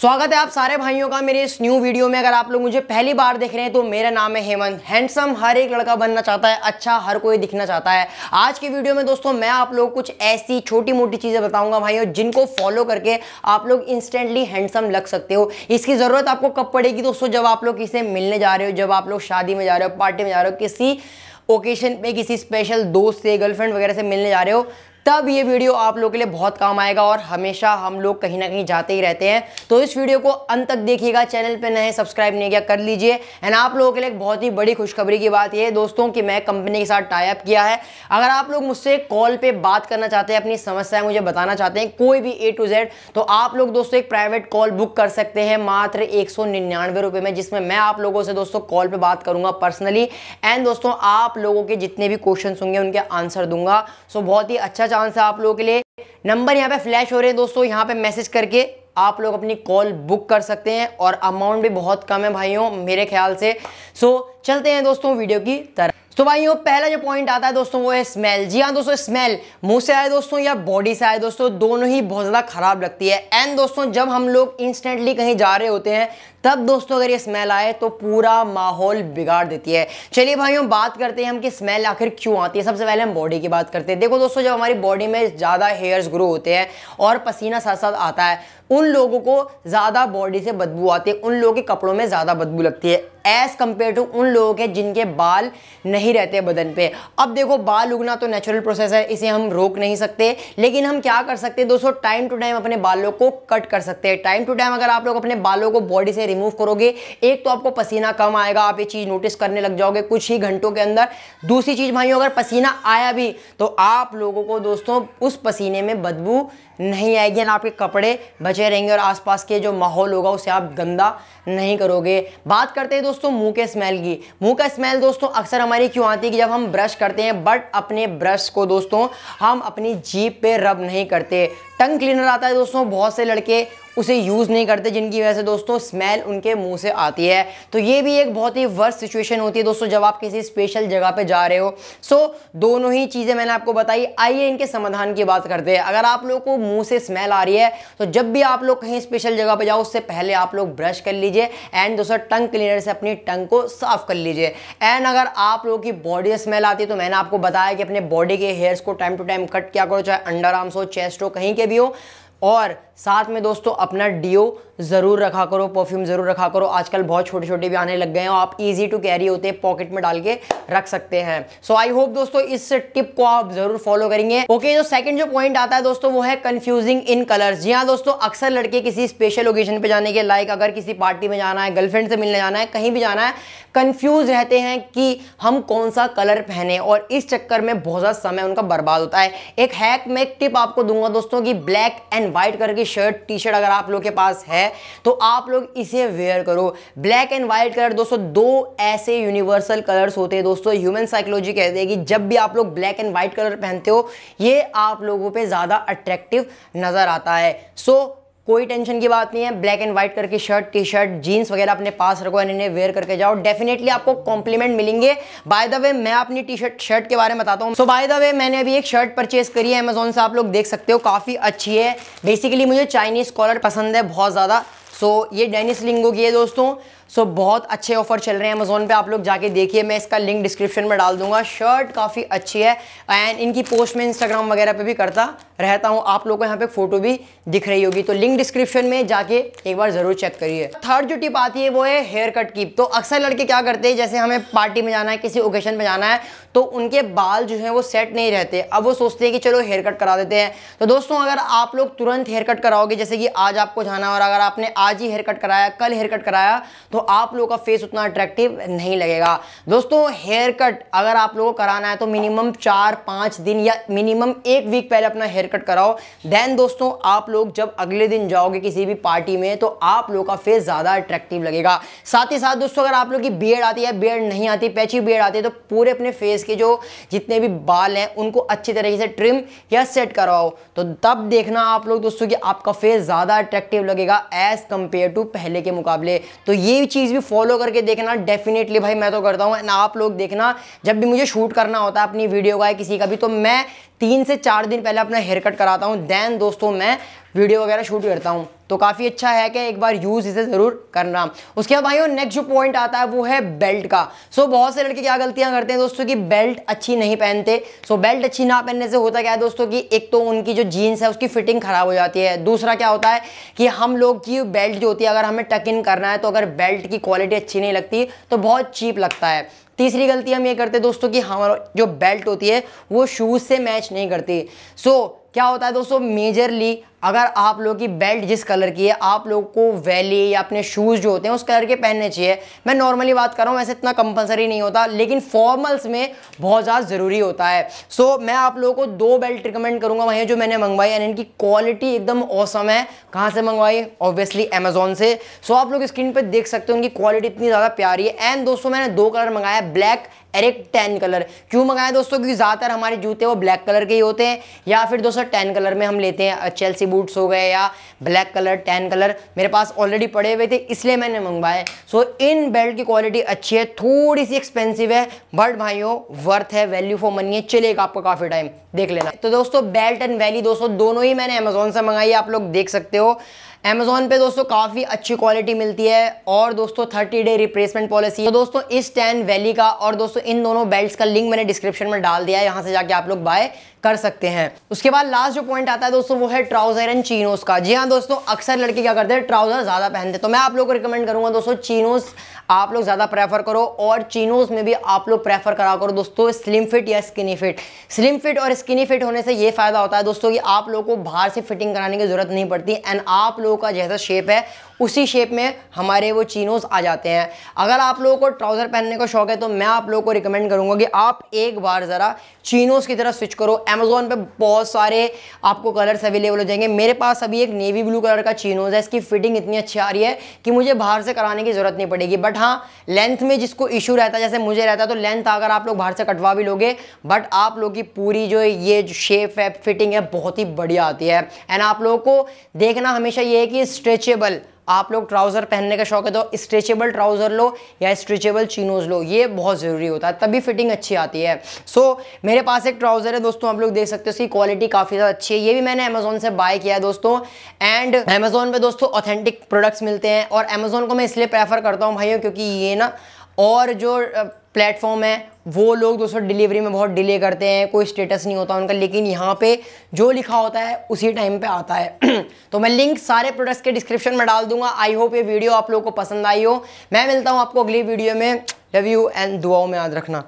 स्वागत है आप सारे भाइयों का मेरे इस न्यू वीडियो में अगर आप लोग मुझे पहली बार देख रहे हैं तो मेरा नाम है हेमंत हैंडसम हर एक लड़का बनना चाहता है अच्छा हर कोई दिखना चाहता है आज की वीडियो में दोस्तों मैं आप लोग कुछ ऐसी छोटी मोटी चीज़ें बताऊंगा भाइयों जिनको फॉलो करके आप लोग इंस्टेंटली हैंडसम लग सकते हो इसकी ज़रूरत आपको कब पड़ेगी दोस्तों जब आप लोग किसी मिलने जा रहे हो जब आप लोग शादी में जा रहे हो पार्टी में जा रहे हो किसी ओकेशन पे किसी स्पेशल दोस्त से गर्लफ्रेंड वगैरह से मिलने जा रहे हो तब ये वीडियो आप लोगों के लिए बहुत काम आएगा और हमेशा हम लोग कहीं ना कहीं जाते ही रहते हैं तो इस वीडियो को अंत तक देखिएगा चैनल पर नए सब्सक्राइब नहीं किया कर लीजिए एंड आप लोगों के लिए बहुत ही बड़ी खुशखबरी की बात यह है दोस्तों कि मैं कंपनी के साथ टाइप किया है अगर आप लोग मुझसे कॉल पर बात करना चाहते हैं अपनी समस्याएं मुझे बताना चाहते हैं कोई भी ए टू जेड तो आप लोग दोस्तों एक प्राइवेट कॉल बुक कर सकते हैं मात्र एक सौ में जिसमें मैं आप लोगों से दोस्तों कॉल पर बात करूंगा पर्सनली एंड दोस्तों आप लोगों के जितने भी क्वेश्चन होंगे उनके आंसर दूंगा सो बहुत ही अच्छा चांस है आप लोगों के लिए नंबर यहाँ पे फ्लैश हो रहे हैं दोस्तों यहाँ पे मैसेज करके आप लोग अपनी कॉल बुक कर सकते हैं और अमाउंट भी बहुत कम है भाइयों मेरे ख्याल से सो चलते हैं दोस्तों वीडियो की तरफ तो भाई पहला जो पॉइंट आता है दोस्तों वो है स्मेल जी हाँ दोस्तों स्मेल मुंह से आए दोस्तों या बॉडी से आए दोस्तों दोनों ही बहुत ज़्यादा खराब लगती है एंड दोस्तों जब हम लोग इंस्टेंटली कहीं जा रहे होते हैं तब दोस्तों अगर ये स्मेल आए तो पूरा माहौल बिगाड़ देती है चलिए भाइयों बात करते हैं हम कि स्मेल आखिर क्यों आती है सबसे पहले हम बॉडी की बात करते हैं देखो दोस्तों जब हमारी बॉडी में ज़्यादा हेयर्स ग्रो होते हैं और पसीना साथ साथ आता है उन लोगों को ज़्यादा बॉडी से बदबू आती है उन लोगों के कपड़ों में ज़्यादा बदबू लगती है एज कम्पेयर टू उन लोगों के जिनके बाल नहीं रहते बदन पे अब देखो बाल उगना तो नेचुरल प्रोसेस है इसे हम रोक नहीं सकते लेकिन हम क्या कर सकते हैं दोस्तों टाइम टू टाइम अपने बालों को कट कर सकते हैं टाइम टू टाइम अगर आप लोग अपने बालों को बॉडी से रिमूव करोगे एक तो आपको पसीना कम आएगा आप ये चीज़ नोटिस करने लग जाओगे कुछ ही घंटों के अंदर दूसरी चीज़ भाइयों अगर पसीना आया भी तो आप लोगों को दोस्तों उस पसीने में बदबू नहीं आएगी ना आपके कपड़े बचे रहेंगे और आसपास के जो माहौल होगा उसे आप गंदा नहीं करोगे बात करते हैं दोस्तों मुंह के स्मेल की मुंह का स्मेल दोस्तों अक्सर हमारी क्यों आती है कि जब हम ब्रश करते हैं बट अपने ब्रश को दोस्तों हम अपनी जीप पे रब नहीं करते टंग क्लीनर आता है दोस्तों बहुत से लड़के उसे यूज़ नहीं करते जिनकी वजह से दोस्तों स्मेल उनके मुंह से आती है तो ये भी एक बहुत ही वर्स्ट सिचुएशन होती है दोस्तों जब आप किसी स्पेशल जगह पे जा रहे हो सो दोनों ही चीज़ें मैंने आपको बताई आइए इनके समाधान की बात करते हैं अगर आप लोगों को मुंह से स्मेल आ रही है तो जब भी आप लोग कहीं स्पेशल जगह पर जाओ उससे पहले आप लोग ब्रश कर लीजिए एंड दोस्तों टंग क्लीनर से अपनी टंग को साफ कर लीजिए एंड अगर आप लोगों की बॉडी स्मेल आती है तो मैंने आपको बताया कि अपने बॉडी के हेयर्स को टाइम टू टाइम कट किया करो चाहे अंडर आर्म्स हो चेस्ट हो कहीं के भी हो और साथ में दोस्तों अपना डीओ ज़रूर रखा करो परफ्यूम ज़रूर रखा करो आजकल बहुत छोटे छोटे भी आने लग गए हैं और आप इजी टू कैरी होते हैं पॉकेट में डाल के रख सकते हैं सो आई होप दोस्तों इस टिप को आप ज़रूर फॉलो करेंगे ओके okay, जो सेकंड जो पॉइंट आता है दोस्तों वो है कन्फ्यूजिंग इन कलर्स जी हाँ दोस्तों अक्सर लड़के किसी स्पेशल ओकेजन पर जाने के लाइक अगर किसी पार्टी में जाना है गर्लफ्रेंड से मिलने जाना है कहीं भी जाना है कन्फ्यूज रहते हैं कि हम कौन सा कलर पहने और इस चक्कर में बहुत ज़्यादा समय उनका बर्बाद होता है एक हैक में एक टिप आपको दूंगा दोस्तों कि ब्लैक एंड व्हाइट कलर की शर्ट टी शर्ट अगर आप लोग के पास है है तो आप लोग इसे वेयर करो ब्लैक एंड व्हाइट कलर दोस्तों दो ऐसे यूनिवर्सल कलर्स होते हैं दोस्तों ह्यूमन साइकोलॉजी कहते हैं कि जब भी आप लोग ब्लैक एंड व्हाइट कलर पहनते हो ये आप लोगों पे ज़्यादा अट्रैक्टिव नज़र आता है सो so, कोई टेंशन की बात नहीं है ब्लैक एंड व्हाइट करके शर्ट टी शर्ट जीन्स वगैरह अपने पास रखो एंड इन्हें वेयर करके जाओ डेफिनेटली आपको कॉम्प्लीमेंट मिलेंगे बाय द वे मैं अपनी टी शर्ट शर्ट के बारे में बताता हूँ सो बाय द वे मैंने अभी एक शर्ट परचेज करी है अमेजोन से आप लोग देख सकते हो काफ़ी अच्छी है बेसिकली मुझे चाइनीज़ कॉलर पसंद है बहुत ज़्यादा सो so, ये डेनिस लिंगो की है दोस्तों सो so, बहुत अच्छे ऑफर चल रहे हैं अमेजोन पे आप लोग जाके देखिए मैं इसका लिंक डिस्क्रिप्शन में डाल दूंगा शर्ट काफ़ी अच्छी है एंड इनकी पोस्ट में इंस्टाग्राम वगैरह पे भी करता रहता हूँ आप लोगों को यहाँ पे फोटो भी दिख रही होगी तो लिंक डिस्क्रिप्शन में जाके एक बार ज़रूर चेक करिए थर्ड जो टिप आती है वो है हेयर कट की तो अक्सर लड़के क्या करते हैं जैसे हमें पार्टी में जाना है किसी ओकेजन में जाना है तो उनके बाल जो है वो सेट नहीं रहते अब वो सोचते हैं कि चलो हेयर कट करा देते हैं तो दोस्तों अगर आप लोग तुरंत हेयर कट कराओगे जैसे कि आज आपको जाना और अगर आपने आज ही हेयर कट कराया कल हेयर कट कराया तो तो आप लोगों का फेस उतना अट्रैक्टिव नहीं लगेगा दोस्तों हेयर कट अगर आप लोगों को कराना है तो मिनिमम चार पाँच दिन या मिनिमम एक वीक पहले अपना हेयर कट कराओ देन दोस्तों आप लोग जब अगले दिन जाओगे किसी भी पार्टी में तो आप लोगों का फेस ज़्यादा अट्रैक्टिव लगेगा साथ ही साथ दोस्तों अगर आप लोग की बियड आती है बियड नहीं आती पैची बियड आती है तो पूरे अपने फेस के जो जितने भी बाल हैं उनको अच्छी तरीके से ट्रिम या सेट करवाओ तो तब देखना आप लोग दोस्तों कि आपका फेस ज़्यादा अट्रैक्टिव लगेगा एज़ कम्पेयर टू पहले के मुकाबले तो ये चीज़ भी फॉलो करके देखना डेफिनेटली भाई मैं तो करता हूँ आप लोग देखना जब भी मुझे शूट करना होता है अपनी वीडियो का किसी का भी तो मैं तीन से चार दिन पहले अपना हेयर कट कराता हूँ दैन दोस्तों मैं वीडियो वगैरह शूट करता हूँ तो काफ़ी अच्छा है कि एक बार यूज़ इसे ज़रूर करना उसके बाद भाइयों नेक्स्ट जो पॉइंट आता है वो है बेल्ट का सो so, बहुत से लड़के क्या गलतियाँ करते हैं दोस्तों कि बेल्ट अच्छी नहीं पहनते सो so, बेल्ट अच्छी ना पहनने से होता क्या है दोस्तों कि एक तो उनकी जो जीन्स है उसकी फिटिंग ख़राब हो जाती है दूसरा क्या होता है कि हम लोग की बेल्ट जो होती है अगर हमें टक इन करना है तो अगर बेल्ट की क्वालिटी अच्छी नहीं लगती तो बहुत चीप लगता है तीसरी गलती हम ये करते दोस्तों कि हमारा जो बेल्ट होती है वो शूज़ से मैच नहीं करती सो so, क्या होता है दोस्तों मेजरली अगर आप लोग की बेल्ट जिस कलर की है आप लोग को वैली या अपने शूज़ जो होते हैं उस कलर के पहनने चाहिए मैं नॉर्मली बात कर रहा हूँ वैसे इतना कंपलसरी नहीं होता लेकिन फॉर्मल्स में बहुत ज़्यादा ज़रूरी होता है सो so, मैं आप लोगों को दो बेल्ट रिकमेंड करूँगा वहीं जो मैंने मंगवाई एंड इनकी क्वालिटी एकदम औसम है कहाँ से मंगवाई ऑब्वियसली अमेजोन से सो so, आप लोग स्क्रीन पर देख सकते हो उनकी क्वालिटी इतनी ज़्यादा प्यारी है एंड दोस्तों मैंने दो कलर मंगाया ब्लैक एरिक टेन कलर क्यों मंगाया दोस्तों क्योंकि ज़्यादातर हमारे जूते वो ब्लैक कलर के ही होते हैं या फिर दोस्तों टेन कलर में हम लेते हैं चेल्सी बूट्स हो गए या ब्लैक कलर टैन कलर मेरे पास ऑलरेडी पड़े हुए थे इसलिए मैंने मंगवाए सो इन बेल्ट की क्वालिटी अच्छी है थोड़ी सी एक्सपेंसिव है बट भाइयों वर्थ है वैल्यू फॉर मनी है चलेगा आपको काफ़ी टाइम देख लेना तो दोस्तों बेल्ट एंड वैली दोस्तों दोनों ही मैंने अमेजोन से मंगाई आप लोग देख सकते हो अमेजोन पे दोस्तों काफ़ी अच्छी क्वालिटी मिलती है और दोस्तों 30 डे रिप्लेसमेंट पॉलिसी तो दोस्तों इस टैन वैली का और दोस्तों इन दोनों बेल्ट का लिंक मैंने डिस्क्रिप्शन में डाल दिया है यहाँ से जाके आप लोग बाय कर सकते हैं उसके बाद लास्ट जो पॉइंट आता है दोस्तों वो है ट्राउजर एंड चीनोस का जी हाँ दोस्तों अक्सर लड़के क्या करते हैं ट्राउजर ज़्यादा पहनते तो मैं आप लोग को रिकमेंड करूंगा दोस्तों चीनोस आप लोग ज़्यादा प्रेफर करो और चीनोस में भी आप लोग प्रेफर करा करो दोस्तों स्लिम फिट या स्किनी फिट स्लिम फिट और स्किनी फिट होने से ये फ़ायदा होता है दोस्तों कि आप लोगों को बाहर से फिटिंग कराने की ज़रूरत नहीं पड़ती एंड आप लोगों का जैसा शेप है उसी शेप में हमारे वो चीनोस आ जाते हैं अगर आप लोगों को ट्राउज़र पहनने का शौक है तो मैं आप लोगों को रिकमेंड करूँगा कि आप एक बार ज़रा चीनोस की तरफ स्विच करो अमेज़ोन पे बहुत सारे आपको कलर्स अवेलेबल हो जाएंगे मेरे पास अभी एक नेवी ब्लू कलर का चीनोज है इसकी फिटिंग इतनी अच्छी आ रही है कि मुझे बाहर से कराने की ज़रूरत नहीं पड़ेगी बट हाँ लेंथ में जिसको इशू रहता है जैसे मुझे रहता है तो लेंथ अगर आप लोग बाहर से कटवा भी लोगे बट आप लोग की पूरी जो ये जो शेप है फिटिंग है बहुत ही बढ़िया आती है एंड आप लोगों को देखना हमेशा ये है कि स्ट्रेचेबल आप लोग ट्राउज़र पहनने का शौक है तो स्ट्रेचेबल ट्राउज़र लो या स्ट्रेचेबल चीनोज लो ये बहुत ज़रूरी होता है तभी फिटिंग अच्छी आती है सो so, मेरे पास एक ट्राउज़र है दोस्तों आप लोग देख सकते हो उसकी क्वालिटी काफ़ी ज़्यादा अच्छी है ये भी मैंने अमेजोन से बाय किया है दोस्तों एंड अमेजोन पर दोस्तों ऑथेंटिक प्रोडक्ट्स मिलते हैं और अमेजोन को मैं इसलिए प्रेफर करता हूँ भाइयों क्योंकि ये ना और जो प्लेटफॉर्म है वो लोग दोस्तों डिलीवरी में बहुत डिले करते हैं कोई स्टेटस नहीं होता उनका लेकिन यहाँ पे जो लिखा होता है उसी टाइम पे आता है तो मैं लिंक सारे प्रोडक्ट्स के डिस्क्रिप्शन में डाल दूंगा आई होप ये वीडियो आप लोगों को पसंद आई हो मैं मिलता हूँ आपको अगली वीडियो में लव यू एंड दुआओं में याद रखना